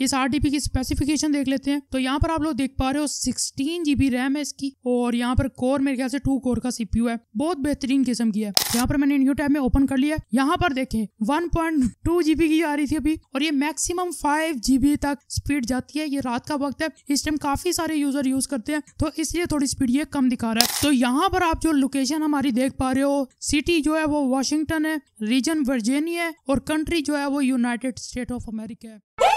इस आर की स्पेसिफिकेशन देख लेते हैं तो यहाँ पर आप लोग देख पा रहे हो सिक्सटीन जीबी रैम है इसकी और यहाँ पर कोर मेरे ख्याल से टू कोर का सीपीयू है बहुत बेहतरीन किस्म की है यहाँ पर मैंने न्यू टैब में ओपन कर लिया यहाँ पर देखे वन पॉइंट टू जीबी की आ रही थी अभी और ये मैक्सिमम फाइव जीबी तक स्पीड जाती है ये रात का वक्त है इस टाइम काफी सारे यूजर यूज करते हैं तो इसलिए थोड़ी स्पीड ये कम दिखा रहा है तो यहाँ पर आप जो लोकेशन हमारी देख पा रहे हो सिटी जो है वो वाशिंगटन है रीजन वर्जेनिया है और कंट्री जो है वो यूनाइटेड स्टेट ऑफ अमेरिका है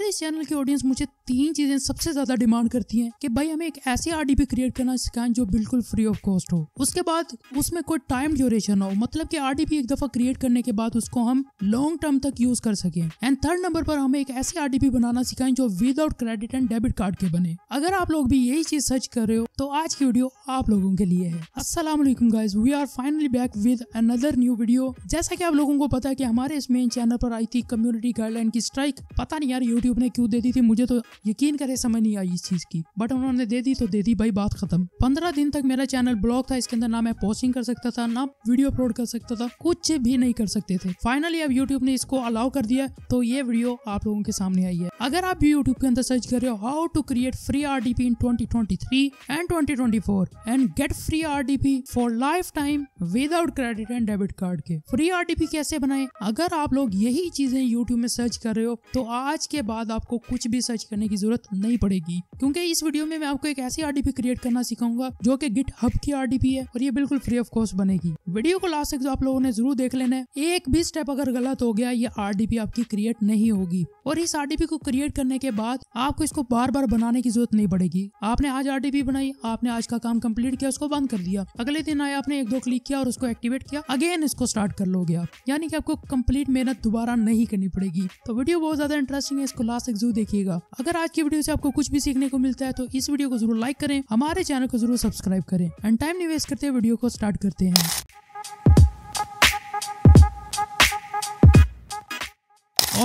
मेरे इस चैनल की ऑडियंस मुझे तीन चीजें सबसे ज्यादा डिमांड करती हैं कि भाई हमें एक ऐसी आरडीपी क्रिएट करना सिखाएं जो बिल्कुल फ्री ऑफ कॉस्ट हो उसके बाद उसमें कोई टाइम ड्यूरेशन हो मतलब कि आरडीपी एक दफा क्रिएट करने के बाद उसको हम लॉन्ग टर्म तक यूज कर सके एंड थर्ड नंबर पर हमें एक ऐसी आरडीपी बनाना सिखाएं जो without credit and debit card के बने अगर आप लोग भी यही चीज सर्च कर रहे हो तो आज की वीडियो आप लोगों के लिए है असलम guys we are finally back with another new video जैसा की आप लोगों को पता है की हमारे इस मेन चैनल पर आई थी कम्युनिटी गाइडलाइन की स्ट्राइक पता नहीं यार यूट्यूब यूट्यूब ने क्यों दे दी थी मुझे तो यकीन करे समझ नहीं आई इस चीज़ की बट उन्होंने दे दी तो दे दी भाई बात खत्म पंद्रह दिन तक मेरा चैनल ब्लॉक था इसके अंदर ना मैं पोस्टिंग कर सकता था ना वीडियो अपलोड कर सकता था कुछ भी नहीं कर सकते थे फाइनली अब यूट्यूब ने इसको अलाउ कर दिया तो ये वीडियो आप लोगों के सामने आई है अगर आप भी यूट्यूब के अंदर सर्च कर रहे हो how to create free R D P in twenty twenty three and twenty twenty four and get free R D P for lifetime without credit and debit card के free R D P कैसे बनाए अगर आप लोग यही चीजें YouTube में search कर रहे हो तो आज के बाद बाद आपको कुछ भी सर्च करने की जरूरत नहीं पड़ेगी क्योंकि इस वीडियो में मैं आपको एक ऐसी आरडीपी क्रिएट करना सिखाऊंगा जो कि गिट हब की आरडीपी है और ये बिल्कुल फ्री ऑफ कॉस्ट बनेगी वीडियो को लास्ट तक आप लोगों ने जरूर देख लेना है एक भी स्टेप अगर गलत हो गया ये आरडीपी आपकी क्रिएट नहीं होगी और इस आरडीपी को क्रिएट करने के बाद आपको इसको बार बार बनाने की जरूरत नहीं पड़ेगी आपने आज आरडीपी बनाई आपने आज का काम कम्प्लीट किया उसको बंद कर दिया अगले दिन आए आपने एक दो क्लिक किया और उसको एक्टिवेट किया अगेन इसको स्टार्ट कर लो गया यानी कि आपको कंप्लीट मेहनत दोबारा नहीं करनी पड़ेगी तो वीडियो बहुत ज्यादा इंटरेस्टिंग है इसको लास्ट तक जरूर देखिएगा अगर आज की वीडियो से आपको कुछ भी सीखने को मिलता है तो इस वीडियो को जरूर लाइक करें हमारे चैनल को जरूर सब्सक्राइब करें एंड टाइम निवेश करते वीडियो को स्टार्ट करते हैं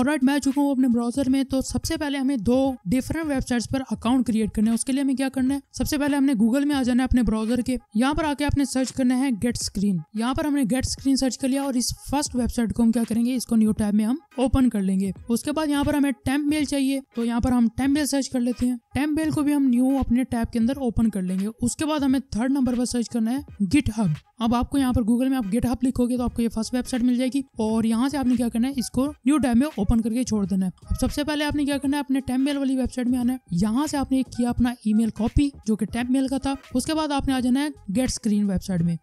राइट मैं चुका हूँ अपने ब्राउजर में तो सबसे पहले हमें दो डिफरेंट वेबसाइट्स पर अकाउंट क्रिएट करना है उसके लिए हमें क्या करना है सबसे पहले हमने गूगल में आ जाना है अपने ब्राउजर के यहाँ पर आके आपने सर्च करना है गेट स्क्रीन यहाँ पर हमने गेट स्क्रीन सर्च कर लिया और इस फर्स्ट वेबसाइट को हम क्या करेंगे इसको न्यू टैब में हम ओपन कर लेंगे उसके बाद यहाँ पर हमें टेम्प मेल चाहिए तो यहाँ पर हम टेम्प मेल सर्च कर लेते हैं टेम्प मेल को भी हम न्यू अपने टैब के अंदर ओपन कर लेंगे उसके बाद हमें थर्ड नंबर पर सर्च करना है गिट हब अब आपको यहाँ पर गूगल में आप गिट हब लिखोगे तो आपको ये फर्स्ट वेबसाइट मिल जाएगी और यहाँ से आपने क्या करना है इसको न्यू टैब में ओपन करके छोड़ देना है अब सबसे पहले आपने क्या करना है अपने टैप मेल वाली वेबसाइट में आना है यहाँ से आपने किया अपना ईमेल कॉपी जो कि टैप मेल का था उसके बाद आपने आ जाना है गेट स्क्रीन वेबसाइट में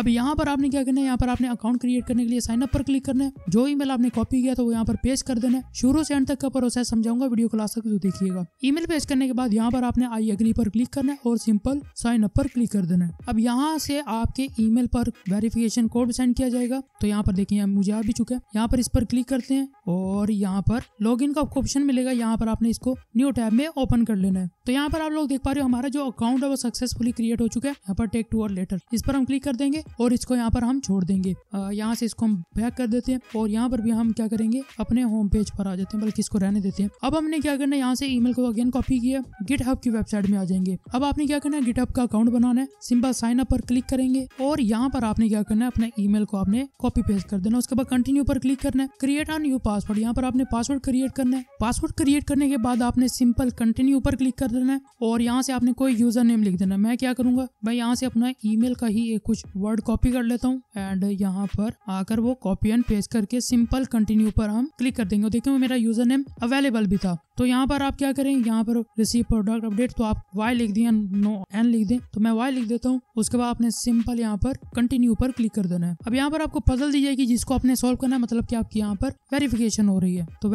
अब यहाँ पर आपने क्या करना है यहाँ पर आपने अकाउंट क्रिएट करने के लिए साइन अप पर क्लिक करना है जो ई आपने कॉपी किया था वो यहाँ पर पेश कर देना है शुरू से एंड तक का प्रोसेस समझाऊंगा वीडियो क्लास तक जो तो देखिएगा ई मेल करने के बाद यहाँ पर आपने आई एग्री पर क्लिक करना है और सिंपल साइन अप पर क्लिक कर देना है अब यहाँ से आपके ई पर वेरिफिकेशन कोड सेंड किया जाएगा तो यहाँ पर देखिए मुझे आ भी चुका है यहाँ पर इस पर क्लिक करते हैं और और यहाँ पर लॉग का आपको ऑप्शन मिलेगा यहाँ पर आपने इसको न्यू टैब में ओपन कर लेना है तो यहाँ पर आप लोग देख पा रहे हो हमारा जो अकाउंट है वो सक्सेसफुली क्रिएट हो चुका है यहाँ पर टेक टू और लेटर इस पर हम क्लिक कर देंगे और इसको यहाँ पर हम छोड़ देंगे यहाँ से इसको हम बैक कर देते हैं और यहाँ पर भी हम क्या करेंगे अपने होम पेज पर आ जाते हैं बल्कि इसको रहने देते हैं अब हमने क्या करना है यहाँ से ईमेल को अगेन कॉपी किया गिट की वेबसाइट में आ जाएंगे अब आपने क्या करना है गिट का अकाउंट बनाना है सिंबल साइन अप पर क्लिक करेंगे और यहाँ पर आपने क्या करना है अपने ई को आपने कॉपी पेस्ट कर देना उसके बाद कंटिन्यू पर क्लिक करना है क्रिएट अ न्यू पासवर्ड यहाँ पर आपने पासवर्ड क्रिएट करना है पासवर्ड क्रिएट करने के बाद आपने सिंपल कंटिन्यू पर क्लिक कर देना है और यहाँ से आपने कोई यूजर नेम लिख देना मैं क्या करूंगा मैं यहाँ से अपना ईमेल का ही एक कुछ वर्ड कॉपी कर लेता हूँ एंड यहाँ पर आकर वो कॉपी एंड पेस्ट करके सिंपल कंटिन्यू पर हम क्लिक कर देंगे देखिए मेरा यूजर नेम अवेलेबल भी था तो यहाँ पर आप क्या करें यहाँ पर रिसीव प्रोडक्ट अपडेट तो आप वाई लिख दिए नो एन लिख दें तो मैं वाई लिख देता हूँ उसके बाद आपने सिंपल यहाँ पर कंटिन्यू पर क्लिक कर देना है अब यहाँ पर आपको पजल दी जाएगी जिसको आपने सोल्व करना है मतलब की आपकी यहाँ पर वेरिफिकेशन हो रही है रही है तो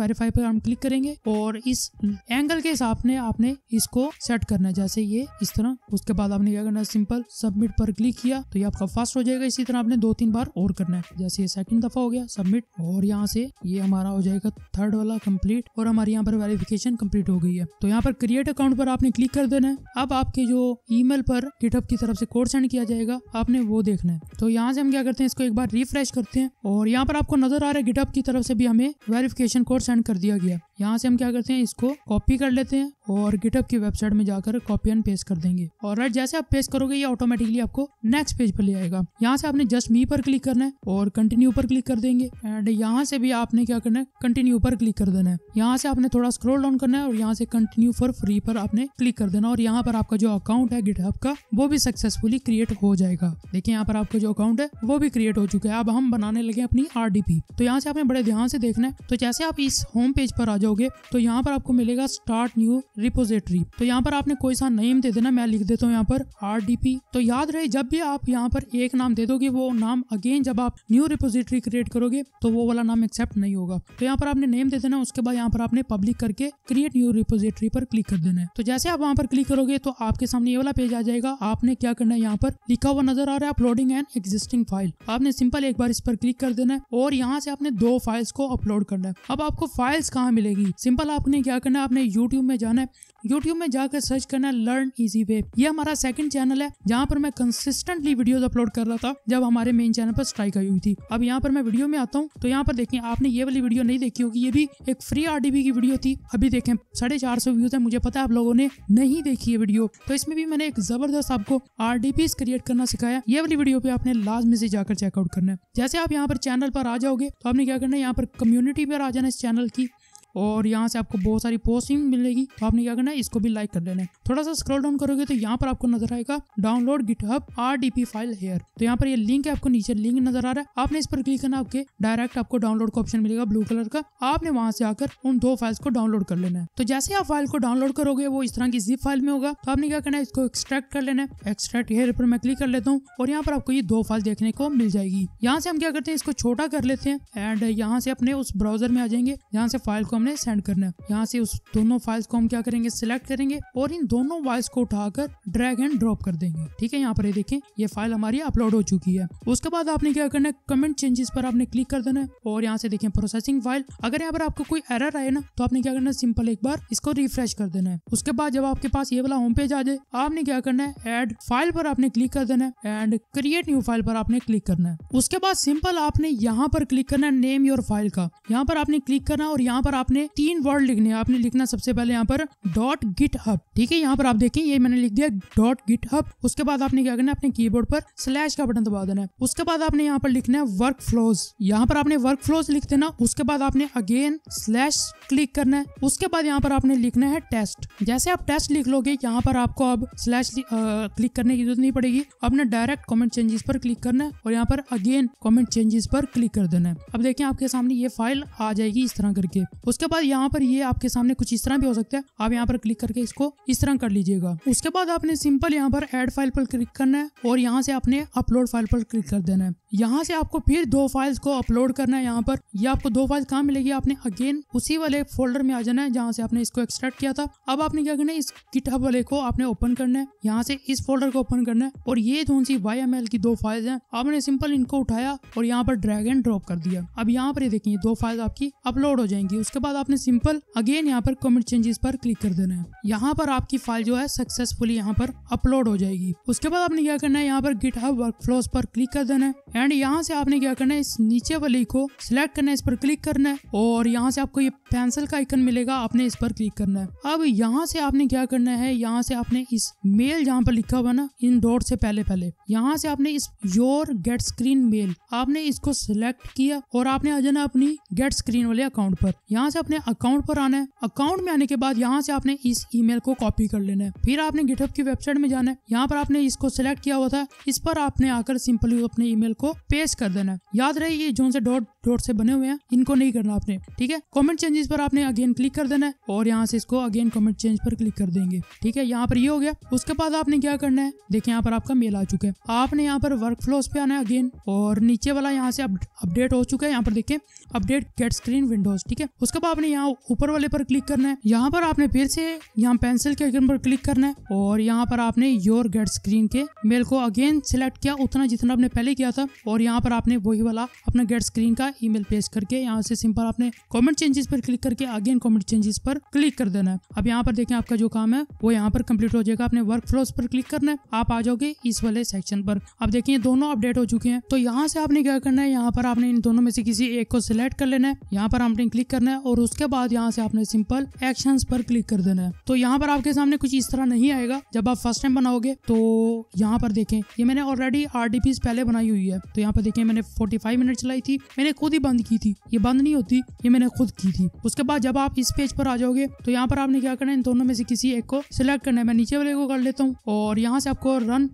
वेरीफाई पर हम क्लिक करेंगे और इस एंगल के हिसाब से आपने इसको सेट करना है जैसे ये इस तरह उसके बाद आपने क्या करना सिंपल सबमिट पर क्लिक किया तो ये आपका फास्ट हो जाएगा इसी तरह आपने दो तीन बार और करना है जैसे ये सेकंड दफा हो गया सबमिट और यहाँ से ये हमारा हो जाएगा थर्ड वाला कंप्लीट और हमारे यहाँ पर वेरिफिकेशन कंप्लीट हो गई है तो यहाँ पर क्रिएट अकाउंट पर आपने क्लिक कर देना है अब आपके जो ईमेल पर गिटअप की तरफ से कोड सेंड किया जाएगा आपने वो देखना है तो यहाँ से हम क्या करते हैं इसको एक बार रिफ्रेश करते हैं और यहाँ पर आपको नजर आ रहा है गिटअप की तरफ से भी हमें में वेरिफिकेशन कोड सेंड कर दिया गया यहाँ से हम क्या करते हैं इसको कॉपी कर लेते हैं और गिटअप की वेबसाइट में जाकर कॉपी एंड पेस्ट कर देंगे और राइट जैसे आप पेस्ट करोगे ये ऑटोमेटिकली आपको नेक्स्ट पेज पर ले आएगा यहाँ से आपने जस्ट मी पर क्लिक करना है और कंटिन्यू पर क्लिक कर देंगे एंड यहाँ से भी आपने क्या करना है कंटिन्यू पर क्लिक कर देना है यहाँ से आपने थोड़ा स्क्रोल डाउन करना है और यहाँ से कंटिन्यू फॉर फ्री पर आपने क्लिक कर देना और यहाँ पर आपका जो अकाउंट है गिटअप का वो भी सक्सेसफुली क्रिएट हो जाएगा देखिए यहाँ पर आपका जो अकाउंट है वो भी क्रिएट हो चुका है अब हम बनाने लगे अपनी आर तो यहाँ से आपने बड़े ध्यान से देखना है तो जैसे आप इस होम पेज पर आ जाओ दोगे तो यहाँ पर आपको मिलेगा स्टार्ट न्यू रिपोजिटरी तो यहाँ पर आपने कोई सा नेम दे देना मैं लिख देता हूँ यहाँ पर आर तो याद रहे जब भी आप यहाँ पर एक नाम दे दोगे वो नाम अगेन जब आप न्यू रिपोजिटरी क्रिएट करोगे तो वो वाला नाम एक्सेप्ट नहीं होगा तो यहाँ पर आपने नेम दे देना उसके बाद यहाँ पर आपने पब्लिक करके क्रिएट न्यू रिपोजिटरी पर क्लिक कर देना है तो जैसे आप वहाँ पर क्लिक करोगे तो आपके सामने ये वाला पेज आ जाएगा आपने क्या करना है यहाँ पर लिखा हुआ नजर आ रहा है अपलोडिंग एंड एग्जिस्टिंग फाइल आपने सिंपल एक बार इस पर क्लिक कर देना है और यहाँ से आपने दो फाइल्स को अपलोड करना है अब आपको फाइल्स कहाँ मिलेगी जाएगी सिंपल आपने क्या करना है आपने यूट्यूब में जाना है यूट्यूब में जाकर सर्च करना है लर्न इजी वे ये हमारा सेकंड चैनल है जहाँ पर मैं कंसिस्टेंटली वीडियोस अपलोड कर रहा था जब हमारे मेन चैनल पर स्ट्राइक आई हुई थी अब यहाँ पर मैं वीडियो में आता हूँ तो यहाँ पर देखें आपने ये वाली वीडियो नहीं देखी होगी ये भी एक फ्री आर की वीडियो थी अभी देखें साढ़े चार सौ व्यूज है मुझे पता है आप लोगों ने नहीं देखी ये वीडियो तो इसमें भी मैंने एक जबरदस्त आपको आर क्रिएट करना सिखाया ये वाली वीडियो पे आपने लाजमी से जाकर चेकआउट करना है जैसे आप यहाँ पर चैनल पर आ जाओगे तो आपने क्या करना है यहाँ पर कम्युनिटी पर आ जाना इस चैनल की और यहाँ से आपको बहुत सारी पोस्टिंग मिलेगी तो आपने क्या करना है इसको भी लाइक कर लेना है थोड़ा सा स्क्रॉल डाउन करोगे तो यहाँ पर आपको नजर आएगा download GitHub RDP file here तो यहाँ पर ये लिंक है आपको नीचे लिंक नजर आ रहा है आपने इस पर क्लिक करना आपके डायरेक्ट आपको डाउनलोड का ऑप्शन मिलेगा ब्लू कलर का आपने वहां से आकर उन दो फाइल्स को डाउनलोड कर लेना है तो जैसे आप फाइल को डाउनलोड करोगे वो इस तरह की जिप फाइल में होगा तो आपने क्या करना है इसको एक्सट्रैक्ट कर लेना है एक्सट्रैक्ट हेयर पर मैं क्लिक कर लेता हूँ और यहाँ पर आपको ये दो फाइल देखने को मिल जाएगी यहाँ से हम क्या करते हैं इसको छोटा कर लेते हैं एंड यहाँ से अपने उस ब्राउजर में आ जाएंगे यहाँ से फाइल को हमने हमने सेंड करना है यहाँ से उस दोनों फाइल्स को हम क्या करेंगे सिलेक्ट करेंगे और इन दोनों फाइल्स को उठाकर ड्रैग एंड ड्रॉप कर देंगे ठीक है यहाँ पर ये देखें ये फाइल हमारी अपलोड हो चुकी है उसके बाद आपने क्या करना है कमेंट चेंजेस पर आपने क्लिक कर देना है और यहाँ से देखें प्रोसेसिंग फाइल अगर यहाँ पर आपको कोई एरर आए ना तो आपने क्या करना है सिंपल एक बार इसको रिफ्रेश कर देना है उसके बाद जब आपके पास ये वाला होम पेज आ जाए आपने क्या करना है एड फाइल पर आपने क्लिक कर देना है एंड क्रिएट न्यू फाइल पर आपने क्लिक करना है उसके बाद सिंपल आपने यहाँ पर क्लिक करना है नेम योर फाइल का यहाँ पर आपने क्लिक करना और यहाँ पर आप आपने तीन वर्ड लिखने आपने लिखना सबसे पहले यहाँ पर डॉट गिट हब ठीक है यहाँ पर आप देखें ये मैंने लिख दिया डॉट गिट हब उसके बाद आपने क्या करना है अपने कीबोर्ड पर स्लैश का बटन दबा देना है उसके बाद आपने यहाँ पर लिखना है वर्क फ्लोज यहाँ पर आपने वर्क फ्लोज लिख देना उसके बाद आपने अगेन स्लैश क्लिक करना है उसके बाद यहाँ पर आपने लिखना है टेस्ट जैसे आप टेस्ट लिख लोगे यहाँ पर आपको अब स्लैश क्लिक करने की जरूरत नहीं पड़ेगी आपने डायरेक्ट कॉमेंट चेंजेस पर क्लिक करना है और यहाँ पर अगेन कॉमेंट चेंजेस पर क्लिक कर देना है अब देखें आपके सामने ये फाइल आ जाएगी इस तरह करके उसके बाद यहाँ पर ये आपके सामने कुछ इस तरह भी हो सकता है आप यहाँ पर क्लिक करके इसको इस तरह कर लीजिएगा उसके बाद आपने सिंपल यहाँ पर एड फाइल पर क्लिक करना है और यहाँ से आपने अपलोड फाइल पर क्लिक कर देना है यहाँ से आपको फिर दो फाइल्स को अपलोड करना है यहाँ पर ये आपको दो फाइल कहाँ मिलेगी आपने अगेन उसी वाले फोल्डर में आ जाना है जहाँ से आपने इसको एक्सट्रैक्ट किया था अब आपने क्या करना है इस गिटहब वाले को आपने ओपन करना है यहाँ से इस फोल्डर को ओपन करना है और ये कौन सी वाई एम एल की दो फाइल्स हैं आपने सिंपल इनको उठाया और यहाँ पर ड्रैग एंड ड्रॉप कर दिया अब यहाँ पर ये देखिए दो फाइल्स आपकी अपलोड हो जाएंगी उसके बाद बाद आपने सिंपल अगेन यहाँ पर कमेंट चेंजेस पर क्लिक कर देना है यहाँ पर आपकी फाइल जो है सक्सेसफुली यहाँ पर अपलोड हो जाएगी उसके बाद आपने क्या करना है यहाँ पर गिट हब वर्क फ्लोस पर क्लिक कर देना है एंड यहाँ से आपने क्या करना है इस नीचे वाली को सिलेक्ट करना है इस पर क्लिक करना है और यहाँ से आपको ये पेंसिल का आइकन मिलेगा आपने इस पर क्लिक करना है अब यहाँ से आपने क्या करना है यहाँ से आपने इस मेल जहाँ पर लिखा हुआ ना इन डॉट से पहले पहले यहाँ से आपने इस योर गेट स्क्रीन मेल आपने इसको सिलेक्ट किया और आपने आ जाना अपनी गेट स्क्रीन वाले अकाउंट पर यहाँ से से अपने अकाउंट पर आना है अकाउंट में आने के बाद यहाँ से आपने इस ईमेल को कॉपी कर लेना है फिर आपने गिटहब की वेबसाइट में जाना है यहाँ पर आपने इसको सिलेक्ट किया हुआ था इस पर आपने आकर सिंपली अपने ईमेल को पेस्ट कर देना है याद रहे ये जोन से डॉट डॉट से बने हुए हैं इनको नहीं करना आपने ठीक है कॉमेंट चेंजेस पर आपने अगेन क्लिक कर देना है और यहाँ से इसको अगेन कॉमेंट चेंज पर क्लिक कर देंगे ठीक है यहाँ पर ये यह हो गया उसके बाद आपने क्या करना है देखिए यहाँ पर आपका मेल आ चुका है आपने यहाँ पर वर्क फ्लोस पे आना है अगेन और नीचे वाला यहाँ से अपडेट हो चुका है यहाँ पर देखिए अपडेट गेट स्क्रीन विंडोज ठीक है उसके बाद आपने यहाँ ऊपर वाले पर क्लिक करना है यहाँ पर आपने फिर से यहाँ पेंसिल के अगेन पर क्लिक करना है और यहाँ पर आपने योर गेट स्क्रीन के मेल को अगेन सिलेक्ट किया उतना जितना आपने पहले किया था और यहाँ पर आपने वही वाला अपना गेट स्क्रीन का ईमेल पेश करके यहाँ से सिंपल आपने कमेंट चेंजेस पर क्लिक करके अगेन कमेंट चेंजेस पर क्लिक कर देना है अब यहाँ पर देखें आपका जो काम है वो यहाँ पर कंप्लीट हो जाएगा आपने वर्क फ्लोस पर क्लिक करना है आप आ जाओगे इस वाले सेक्शन पर अब देखिए दोनों अपडेट हो चुके हैं तो यहाँ से आपने क्या करना है यहाँ पर आपने इन दोनों में से किसी एक को सिलेक्ट कर लेना है यहाँ पर आपने क्लिक करना है और उसके बाद यहाँ से आपने सिंपल एक्शन पर क्लिक कर देना है तो यहाँ पर आपके सामने कुछ इस तरह नहीं आएगा जब आप फर्स्ट टाइम बनाओगे तो यहाँ पर देखें ये मैंने ऑलरेडी आर पहले बनाई हुई है तो यहाँ पर देखें मैंने 45 मिनट चलाई थी मैंने खुद ही बंद की थी ये बंद नहीं होती ये मैंने खुद की थी उसके बाद जब आप इस पेज पर आ जाओगे तो यहाँ पर आपने क्या करना है इन दोनों में से किसी एक को सिलेक्ट करना है मैं नीचे वाले को कर लेता हूँ और यहाँ से आपको रन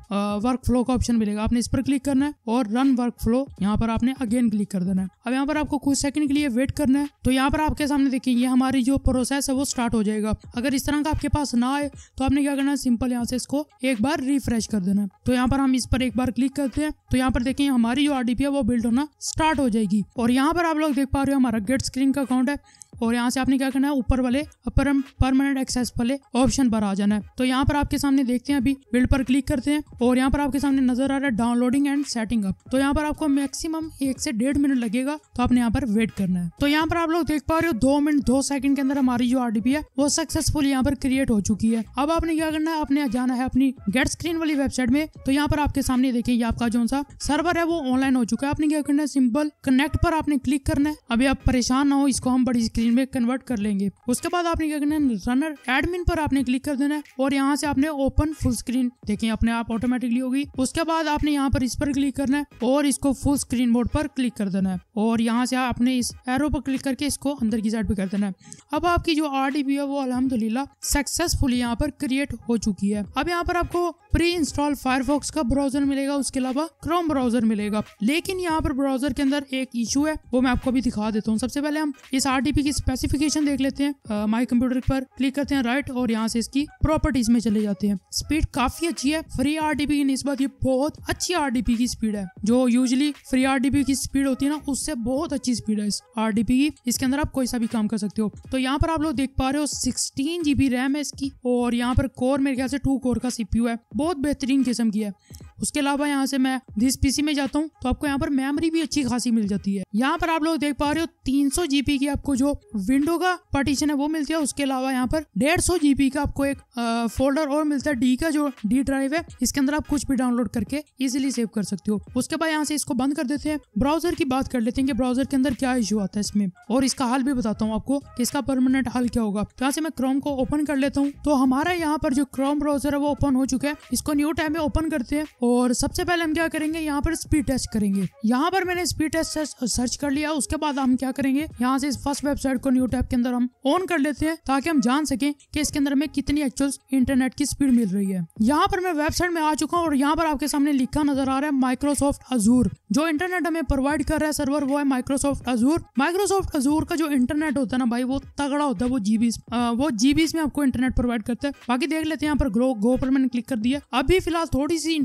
वर्क फ्लो का ऑप्शन मिलेगा आपने इस पर क्लिक करना है और रन वर्क फ्लो यहाँ पर आपने अगेन क्लिक कर देना है अब यहाँ पर आपको कुछ सेकंड के लिए वेट करना है तो यहाँ पर आपके सामने देखिए ये हमारी जो प्रोसेस है वो स्टार्ट हो जाएगा अगर इस तरह का आपके पास ना आए तो आपने क्या करना है सिंपल यहाँ से इसको एक बार रिफ्रेश कर देना है तो यहाँ पर हम इस पर एक बार क्लिक करते हैं तो यहाँ पर देखिए हमारी जो आरडीपी है वो बिल्ड होना स्टार्ट हो जाएगी और यहाँ पर आप लोग देख पा रहे हो हमारा गेट स्क्रीन का अकाउंट है और यहाँ से आपने क्या करना है ऊपर वाले अपर परमानेंट एक्सेस वाले ऑप्शन पर आ जाना है तो यहाँ पर आपके सामने देखते हैं अभी बिल्ड पर क्लिक करते हैं और यहाँ पर आपके सामने नजर आ रहा है डाउनलोडिंग एंड सेटिंग अप तो यहाँ पर आपको मैक्सिमम एक से डेढ़ मिनट लगेगा तो आपने यहाँ पर वेट करना है तो यहाँ पर आप लोग देख पा रहे हो दो मिनट दो सेकंड के अंदर हमारी जो आरडीपी है वो सक्सेसफुल यहाँ पर क्रिएट हो चुकी है अब आपने क्या करना है आपने जाना है अपनी गेट स्क्रीन वाली वेबसाइट में तो यहाँ पर आपके सामने देखिए आपका जो सा सर्वर है वो ऑनलाइन हो चुका है आपने क्या करना है सिंपल कनेक्ट पर आपने क्लिक करना है अभी आप परेशान ना हो इसको हम बड़ी स्क्रीन में कन्वर्ट कर लेंगे उसके बाद आपने क्या करना है रनर एडमिन पर आपने क्लिक कर देना है और यहाँ से आपने ओपन फुल स्क्रीन देखिए अपने आप ऑटोमेटिकली होगी उसके बाद आपने यहाँ पर इस पर क्लिक करना है और इसको फुल स्क्रीन मोड पर क्लिक कर देना है और यहाँ से आपने इस एरो पर क्लिक करके इसको अंदर की साइड पर कर देना है अब आपकी जो आर है वो अलहमदुल्ला सक्सेसफुली यहाँ पर क्रिएट हो चुकी है अब यहाँ पर आपको प्री इंस्टॉल फायरफॉक्स का ब्राउजर मिलेगा उसके अलावा क्रोम ब्राउजर मिलेगा लेकिन यहाँ पर ब्राउजर के अंदर एक इशू है वो मैं आपको भी दिखा देता हूँ सबसे पहले हम इस आर की स्पेसिफिकेशन देख लेते हैं माई कंप्यूटर पर क्लिक करते हैं राइट और यहाँ से इसकी प्रॉपर्टीज में चले जाते हैं स्पीड काफी अच्छी है फ्री आर की नस्बत ये बहुत अच्छी आर की स्पीड है जो यूजली फ्री आर की स्पीड होती है ना उससे बहुत अच्छी स्पीड है इस आर की इसके अंदर आप कोई सा भी काम कर सकते हो तो यहाँ पर आप लोग देख पा रहे हो सिक्सटीन जीबी रैम है इसकी और यहाँ पर कोर मेरे ख्याल से टू कोर का सीपीयू है बहुत बेहतरीन किस्म की है उसके अलावा यहाँ से मैं जिस पीसी में जाता हूँ तो आपको यहाँ पर मेमोरी भी अच्छी खासी मिल जाती है यहाँ पर आप लोग देख पा रहे हो तीन सौ जीबी की आपको जो विंडो का पार्टीशन है वो मिलती है उसके अलावा यहाँ पर डेढ़ सौ जीपी का आपको एक आ, फोल्डर और मिलता है डी का जो डी ड्राइव है इसके अंदर आप कुछ भी डाउनलोड करके इजिली सेव कर सकते हो उसके बाद यहाँ से इसको बंद कर देते हैं ब्राउजर की बात कर लेते हैं कि ब्राउजर के अंदर क्या इश्यू आता है इसमें और इसका हाल भी बताता हूँ आपको कि इसका परमानेंट हाल क्या होगा तो यहाँ से मैं क्रोम को ओपन कर लेता हूँ तो हमारा यहाँ पर जो क्रोम ब्राउजर है वो ओपन हो चुका है इसको न्यू टाइम में ओपन करते हैं और सबसे पहले हम क्या करेंगे यहाँ पर स्पीड टेस्ट करेंगे यहाँ पर मैंने स्पीड टेस्ट सर्च कर लिया उसके बाद हम क्या करेंगे यहाँ से इस फर्स्ट वेबसाइट को न्यू टैब के अंदर हम ऑन कर लेते हैं ताकि हम जान सके कि इसके अंदर हमें कितनी एक्चुअल इंटरनेट की स्पीड मिल रही है यहाँ पर मैं वेबसाइट में आ चुका हूँ और यहाँ पर आपके सामने लिखा नजर आ रहा है माइक्रोसॉफ्ट अजूर जो इंटरनेट हमें प्रोवाइड कर रहा है सर्वर वो है माइक्रोसॉफ्ट अजूर माइक्रोसॉफ्ट अजूर का जो इंटरनेट होता है ना भाई वो तगड़ा होता है वो जीबी वो जीबीस में आपको इंटरनेट प्रोवाइड करता है बाकी देख लेते हैं यहाँ पर ग्रो गो पर मैंने क्लिक कर दिया अभी फिलहाल थोड़ी सी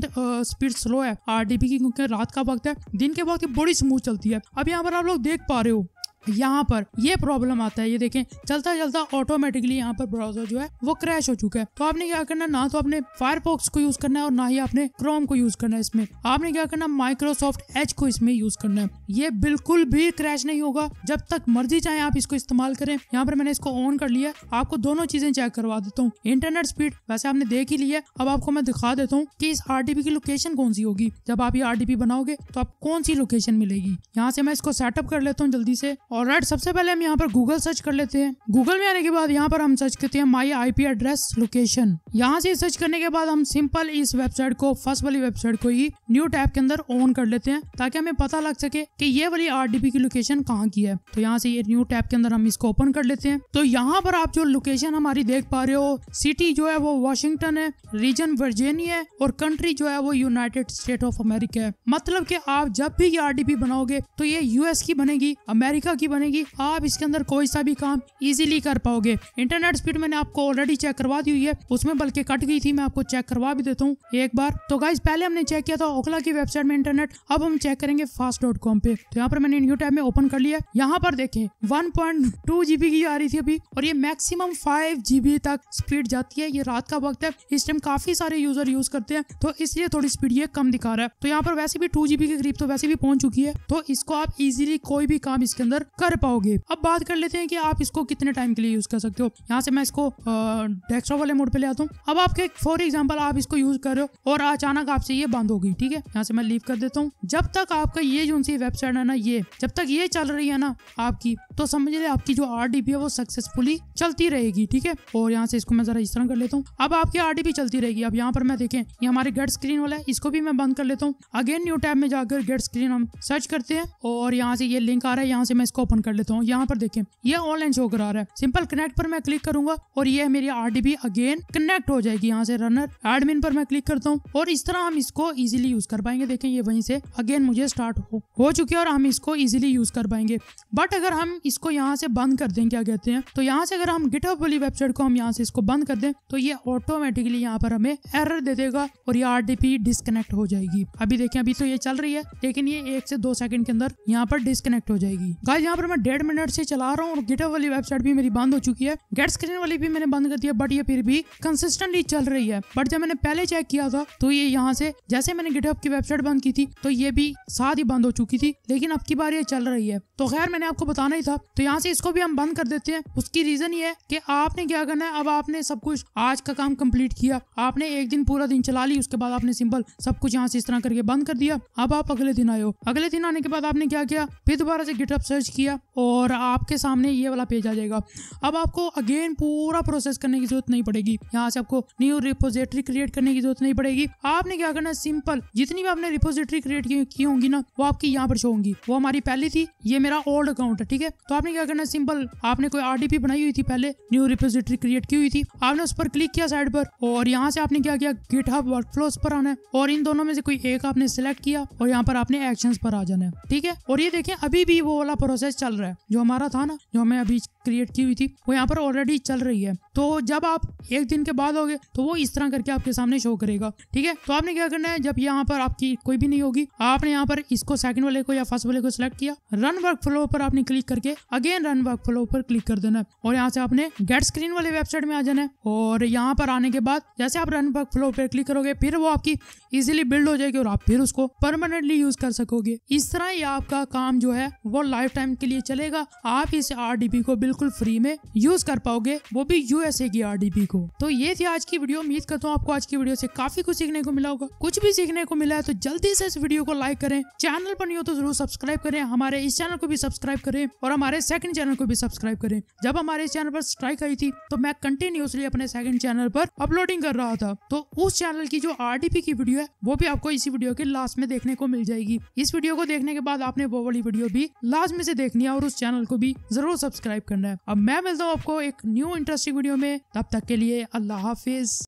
स्पीड स्लो है आर की क्योंकि रात का वक्त है दिन के वक्त बड़ी स्मूथ चलती है अब यहाँ पर आप लोग देख पा रहे हो यहाँ पर ये प्रॉब्लम आता है ये देखें चलता चलता ऑटोमेटिकली यहाँ पर ब्राउजर जो है वो क्रैश हो चुका है तो आपने क्या करना ना तो आपने फायरफॉक्स को यूज करना है और ना ही आपने क्रोम को यूज करना है इसमें आपने क्या करना माइक्रोसॉफ्ट एच को इसमें यूज करना है ये बिल्कुल भी क्रैश नहीं होगा जब तक मर्जी चाहे आप इसको इस्तेमाल करें यहाँ पर मैंने इसको ऑन कर लिया आपको दोनों चीजें चेक करवा देता हूँ इंटरनेट स्पीड वैसे आपने देख ही लिया अब आपको मैं दिखा देता हूँ की इस आर की लोकेशन कौन सी होगी जब आप ये आर बनाओगे तो आप कौन सी लोकेशन मिलेगी यहाँ से मैं इसको सेटअप कर लेता हूँ जल्दी से और राइट सबसे पहले हम यहाँ पर गूगल सर्च कर लेते हैं गूगल में आने के बाद यहाँ पर हम सर्च करते हैं माई आईपी एड्रेस लोकेशन यहाँ से सर्च करने के बाद हम सिंपल इस वेबसाइट को फर्स्ट वाली वेबसाइट को ही न्यू टैब के अंदर ऑन कर लेते हैं ताकि हमें पता लग सके कि ये वाली पी की लोकेशन कहाँ की है तो यहाँ से ये न्यू टैब के अंदर हम इसको ओपन कर लेते हैं तो यहाँ पर आप जो लोकेशन हमारी देख पा रहे हो सिटी जो है वो वॉशिंगटन है रीजन वर्जेनिया है और कंट्री जो है वो यूनाइटेड स्टेट ऑफ अमेरिका है मतलब की आप जब भी ये आर बनाओगे तो ये यूएस की बनेगी अमेरिका की बनेगी आप इसके अंदर कोई सा भी काम इजीली कर पाओगे इंटरनेट स्पीड मैंने आपको ऑलरेडी चेक करवा दी हुई है उसमें बल्कि कट गई थी मैं आपको चेक करवा भी देता हूँ एक बार तो गाइज पहले हमने चेक किया था ओखला की वेबसाइट में इंटरनेट अब हम चेक करेंगे फास्ट डॉट कॉम पे तो यहाँ पर मैंने न्यू टैब में ओपन कर लिया यहाँ पर देखे वन पॉइंट टू जीबी की आ रही थी अभी और ये मैक्सिमम फाइव जीबी तक स्पीड जाती है ये रात का वक्त है इस टाइम काफी सारे यूजर यूज करते हैं तो इसलिए थोड़ी स्पीड ये कम दिखा रहा है तो यहाँ पर वैसे भी टू जीबी के करीब तो वैसे भी पहुंच चुकी है तो इसको आप इजिली कोई भी काम इसके अंदर कर पाओगे अब बात कर लेते हैं कि आप इसको कितने टाइम के लिए यूज कर सकते हो यहाँ से मैं इसको डेस्कटॉप वाले मोड पे ले आता हूँ अब आपके फॉर एग्जाम्पल आप इसको यूज कर रहे हो और अचानक आपसे ये बंद हो गई ठीक है यहाँ से मैं लीव कर देता हूँ जब तक आपका ये जो सी वेबसाइट है ना ये जब तक ये चल रही है ना आपकी तो समझ ले आपकी जो आर है वो सक्सेसफुली चलती रहेगी ठीक है और यहाँ से इसको मैं जरा इस तरह कर लेता हूँ अब आपकी आर चलती रहेगी अब यहाँ पर मैं देखें ये हमारे गेट स्क्रीन वाला है इसको भी मैं बंद कर लेता हूँ अगेन न्यू टैब में जाकर गेट स्क्रीन हम सर्च करते हैं और यहाँ से ये लिंक आ रहा है यहाँ से मैं इसको को ओपन कर लेता हूँ यहाँ पर देखें ये ऑनलाइन शो करा रहा है सिंपल कनेक्ट पर मैं क्लिक करूंगा और ये मेरी आरडीबी अगेन कनेक्ट हो जाएगी यहाँ से रनर एडमिन पर मैं क्लिक करता हूँ और इस तरह हम इसको इजिली यूज कर पाएंगे देखें ये वहीं से अगेन मुझे स्टार्ट हो, हो चुकी है और हम इसको इजिली यूज कर पाएंगे बट अगर हम इसको यहाँ से बंद कर दें क्या कहते हैं तो यहाँ से अगर हम गिटअप वाली वेबसाइट को हम यहाँ से इसको बंद कर दें तो ये ऑटोमेटिकली यहाँ पर हमें एरर दे देगा और ये पी डिस्कनेक्ट हो जाएगी अभी देखें अभी तो ये चल रही है लेकिन ये एक से दो सेकंड के अंदर यहाँ पर डिस्कनेक्ट हो जाएगी गाइस यहाँ पर मैं डेढ़ मिनट से चला रहा हूँ और गिटअप वाली वेबसाइट भी मेरी बंद हो चुकी है गेट स्क्रीन वाली भी मैंने बंद कर दिया बट ये फिर भी कंसिस्टेंटली चल रही है बट जब मैंने पहले चेक किया था तो ये यहाँ से जैसे मैंने गिटअप की वेबसाइट बंद की थी तो ये भी साथ ही बंद हो चुकी थी लेकिन अब की बार ये चल रही है तो खैर मैंने आपको बताना ही था तो यहाँ से इसको भी हम बंद कर देते हैं उसकी रीजन ये है कि आपने क्या करना है अब आपने सब कुछ आज का काम कंप्लीट किया आपने एक दिन पूरा दिन चला ली उसके बाद आपने सिंपल सब कुछ यहाँ से इस तरह करके बंद कर दिया अब आप अगले दिन आयो अगले दिन आने के बाद आपने क्या किया फिर दोबारा से गिटअप सर्च किया किया और आपके सामने ये वाला पेज आ जाएगा अब आपको अगेन पूरा प्रोसेस करने की जरूरत नहीं पड़ेगी यहाँ से आपको न्यू रिपोजिटरी क्रिएट करने की जरूरत नहीं पड़ेगी आपने क्या करना सिंपल जितनी भी आपने रिपोजिटरी क्रिएट की होंगी ना वो आपकी यहाँ पर शो होंगी वो हमारी पहली थी ये मेरा ओल्ड अकाउंट है ठीक है तो आपने क्या करना सिंपल आपने कोई आर बनाई हुई थी पहले न्यू रिपोजिटरी क्रिएट की हुई थी आपने उस पर क्लिक किया साइड पर और यहाँ से आपने क्या किया गिट हब वर्क फ्लोस पर आना है और इन दोनों में से कोई एक आपने सिलेक्ट किया और यहाँ पर आपने एक्शन पर आ जाना है ठीक है और ये देखें अभी भी वो वाला प्रोसेस प्रोसेस चल रहा है जो हमारा था ना जो हमें अभी क्रिएट की हुई थी वो यहाँ पर ऑलरेडी चल रही है तो जब आप एक दिन के बाद होगे तो वो इस तरह करके आपके सामने शो करेगा ठीक है तो आपने क्या करना है जब यहाँ पर आपकी कोई भी नहीं होगी आपने यहाँ पर इसको सेकंड वाले को या फर्स्ट वाले को सिलेक्ट किया रन वर्क फ्लो पर आपने क्लिक करके अगेन रन वर्क फ्लो पर क्लिक कर देना और यहाँ से आपने गेट स्क्रीन वाले वेबसाइट में आ जाना है और यहाँ पर आने के बाद जैसे आप रन वर्क फ्लो पर क्लिक करोगे फिर वो आपकी इजिली बिल्ड हो जाएगी और आप फिर उसको परमानेंटली यूज कर सकोगे इस तरह ही आपका काम जो है वो लाइफ टाइम के लिए चलेगा आप इस आर को बिल्ड बिल्कुल फ्री में यूज कर पाओगे वो भी यूएसए की आर को तो ये थी आज की वीडियो उम्मीद करता हूँ आपको आज की वीडियो से काफी कुछ सीखने को मिला होगा कुछ भी सीखने को मिला है तो जल्दी से इस वीडियो को लाइक करें चैनल पर नहीं हो तो जरूर सब्सक्राइब करें हमारे इस चैनल को भी सब्सक्राइब करें और हमारे सेकंड चैनल को भी सब्सक्राइब करें जब हमारे इस चैनल पर स्ट्राइक आई थी तो मैं कंटिन्यूसली अपने सेकंड चैनल पर अपलोडिंग कर रहा था तो उस चैनल की जो आर की वीडियो है वो भी आपको इसी वीडियो के लास्ट में देखने को मिल जाएगी इस वीडियो को देखने के बाद आपने वो वाली वीडियो भी लास्ट में से देखनी है और उस चैनल को भी जरूर सब्सक्राइब करना करना है अब मैं मिलता हूँ आपको एक न्यू इंटरेस्टिंग वीडियो में तब तक के लिए अल्लाह हाफिज